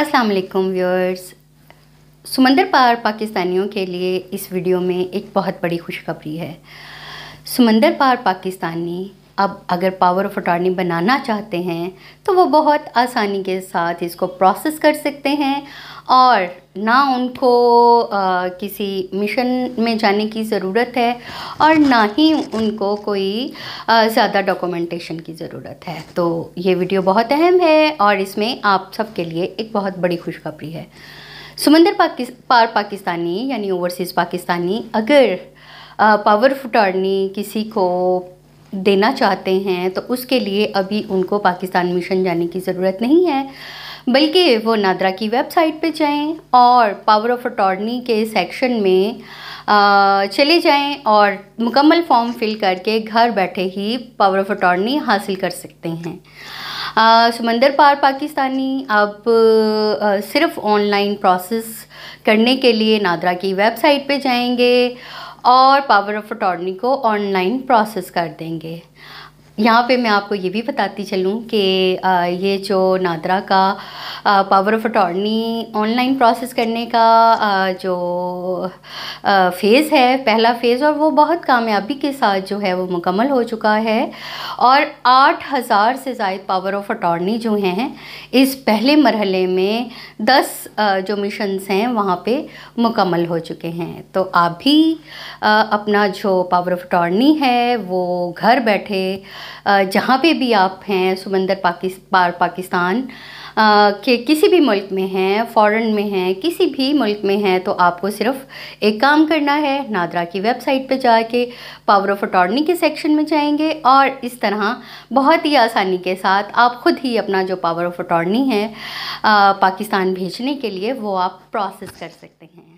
अस्सलाम वालेकुम व्यूअर्स समंदर पार पाकिस्तानियों के लिए इस वीडियो में एक बहुत बड़ी खुशखबरी है समंदर पार पाकिस्तानी अब अगर पावर ऑफ अटॉर्नी बनाना चाहते हैं तो वो बहुत आसानी के साथ इसको प्रोसेस कर सकते हैं और ना उनको आ, किसी मिशन में जाने की ज़रूरत है और ना ही उनको कोई ज़्यादा डॉक्यूमेंटेशन की ज़रूरत है तो ये वीडियो बहुत अहम है और इसमें आप सबके लिए एक बहुत बड़ी खुशखबरी है सुमंदर पाकिस् पार पाकिस्तानी यानी ओवरसीज़ पाकिस्तानी अगर पावर फुटारनी किसी को देना चाहते हैं तो उसके लिए अभी उनको पाकिस्तान मिशन जाने की ज़रूरत नहीं है बल्कि वो नादरा की वेबसाइट पे जाएं और पावर ऑफ अटॉर्नी के सेक्शन में आ, चले जाएं और मुकम्मल फॉर्म फिल करके घर बैठे ही पावर ऑफ अटॉर्नी हासिल कर सकते हैं समंदर पार पाकिस्तानी अब सिर्फ ऑनलाइन प्रोसेस करने के लिए नादरा की वेबसाइट पे जाएंगे और पावर ऑफ अटॉर्नी को ऑनलाइन प्रोसेस कर देंगे यहाँ पे मैं आपको ये भी बताती चलूँ कि ये जो नादरा का power of attorney online process करने का uh, जो फ़ेज़ uh, है पहला फ़ेज़ और वो बहुत कामयाबी के साथ जो है वो मुकम्मल हो चुका है और आठ हज़ार से ज़ायद पावर ऑफ अटॉर्नी जो हैं इस पहले मरहले में दस uh, जो मिशंस हैं वहाँ पे मुकम्मल हो चुके हैं तो आप भी अपना जो पावर ऑफ अटॉर्नी है वो घर बैठे जहाँ पे भी आप हैं सुमंदर पाकिस्तान पाकिस्तान कि किसी भी मुल्क में हैं फ़ॉरेन में हैं किसी भी मुल्क में हैं तो आपको सिर्फ एक काम करना है नादरा की वेबसाइट पे जाके पावर ऑफ अटॉर्नी के सेक्शन में जाएंगे और इस तरह बहुत ही आसानी के साथ आप ख़ुद ही अपना जो पावर ऑफ अटॉर्नी है आ, पाकिस्तान भेजने के लिए वो आप प्रोसेस कर सकते हैं